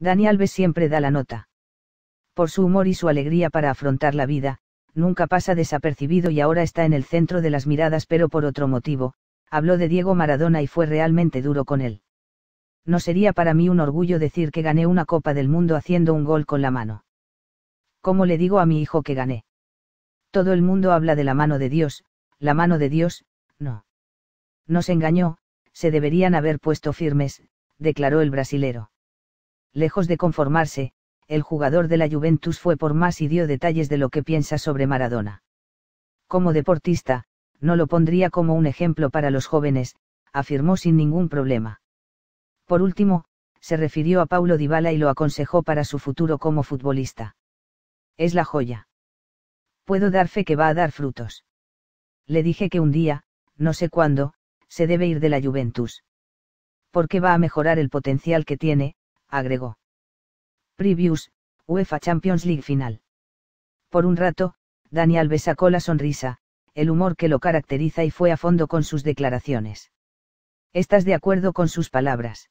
Dani Alves siempre da la nota. Por su humor y su alegría para afrontar la vida, nunca pasa desapercibido y ahora está en el centro de las miradas pero por otro motivo, habló de Diego Maradona y fue realmente duro con él. No sería para mí un orgullo decir que gané una Copa del Mundo haciendo un gol con la mano. ¿Cómo le digo a mi hijo que gané? Todo el mundo habla de la mano de Dios, la mano de Dios, no. Nos engañó, se deberían haber puesto firmes, declaró el brasilero lejos de conformarse, el jugador de la Juventus fue por más y dio detalles de lo que piensa sobre Maradona. Como deportista, no lo pondría como un ejemplo para los jóvenes, afirmó sin ningún problema. Por último, se refirió a Paulo Dybala y lo aconsejó para su futuro como futbolista. Es la joya. Puedo dar fe que va a dar frutos. Le dije que un día, no sé cuándo, se debe ir de la Juventus. Porque va a mejorar el potencial que tiene, agregó. Previews, UEFA Champions League final. Por un rato, Daniel Alves sacó la sonrisa, el humor que lo caracteriza y fue a fondo con sus declaraciones. ¿Estás de acuerdo con sus palabras?